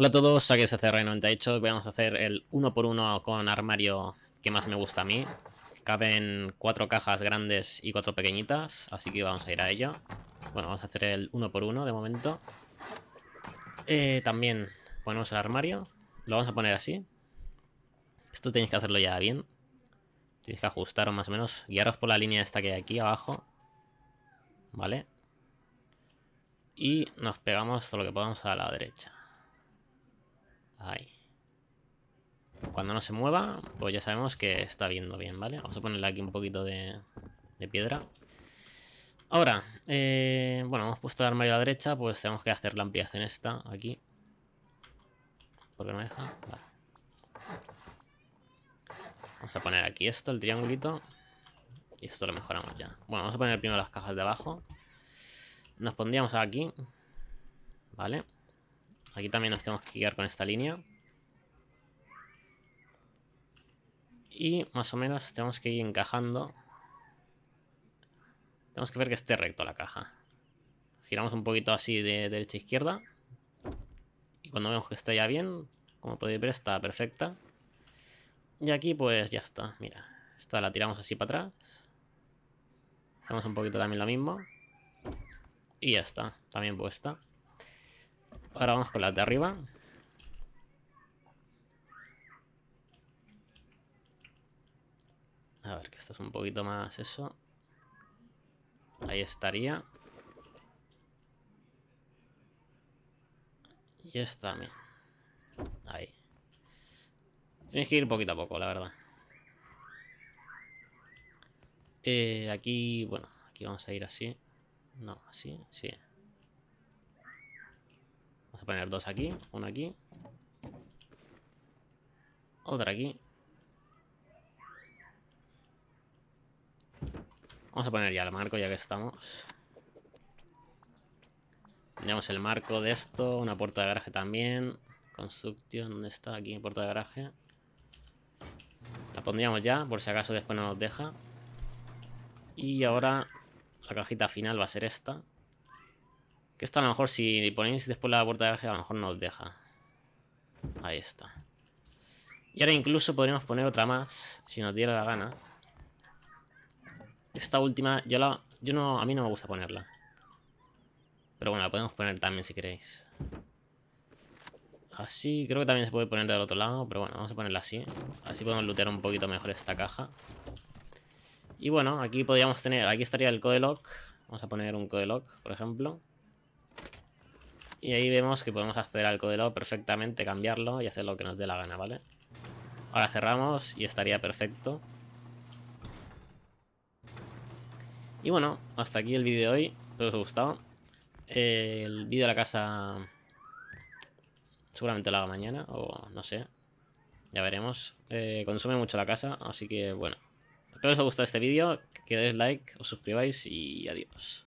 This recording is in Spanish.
Hola a todos, aquí es CR98 vamos a hacer el 1x1 con armario que más me gusta a mí. Caben 4 cajas grandes y cuatro pequeñitas, así que vamos a ir a ello. Bueno, vamos a hacer el 1x1 de momento. Eh, también ponemos el armario, lo vamos a poner así. Esto tenéis que hacerlo ya bien. Tenéis que ajustaros más o menos, guiaros por la línea esta que hay aquí abajo. Vale. Y nos pegamos todo lo que podamos a la derecha. Ahí. Cuando no se mueva, pues ya sabemos que está viendo bien, ¿vale? Vamos a ponerle aquí un poquito de, piedra. Ahora, eh, bueno, hemos puesto el armario a la derecha, pues tenemos que hacer la ampliación esta, aquí. ¿Por qué no deja? Vamos a poner aquí esto, el triangulito. Y esto lo mejoramos ya. Bueno, vamos a poner primero las cajas de abajo. Nos pondríamos aquí. Vale. Aquí también nos tenemos que guiar con esta línea. Y más o menos tenemos que ir encajando. Tenemos que ver que esté recto la caja. Giramos un poquito así de derecha a izquierda. Y cuando vemos que está ya bien, como podéis ver está perfecta. Y aquí pues ya está, mira. Esta la tiramos así para atrás. Hacemos un poquito también lo mismo. Y ya está, también puesta. Ahora vamos con las de arriba. A ver, que esto es un poquito más eso. Ahí estaría. Y esta también. Ahí. Tienes que ir poquito a poco, la verdad. Eh, aquí, bueno, aquí vamos a ir así. No, así, sí. Vamos a poner dos aquí, uno aquí. Otra aquí. Vamos a poner ya el marco ya que estamos. Tenemos el marco de esto, una puerta de garaje también. Construction, ¿dónde está? Aquí, puerta de garaje. La pondríamos ya, por si acaso después no nos deja. Y ahora la cajita final va a ser esta. Que esto a lo mejor si ponéis después la puerta de garaje a lo mejor nos os deja. Ahí está. Y ahora incluso podríamos poner otra más, si nos diera la gana. Esta última, yo la, yo no, a mí no me gusta ponerla. Pero bueno, la podemos poner también si queréis. Así, creo que también se puede poner del otro lado, pero bueno, vamos a ponerla así. Así podemos lootear un poquito mejor esta caja. Y bueno, aquí podríamos tener, aquí estaría el codelock. Vamos a poner un codelock, por ejemplo. Y ahí vemos que podemos hacer de lado perfectamente, cambiarlo y hacer lo que nos dé la gana, ¿vale? Ahora cerramos y estaría perfecto. Y bueno, hasta aquí el vídeo de hoy. Espero os haya gustado. Eh, el vídeo de la casa seguramente lo hago mañana o no sé. Ya veremos. Eh, consume mucho la casa, así que bueno. Espero os haya gustado este vídeo, que deis like, os suscribáis y adiós.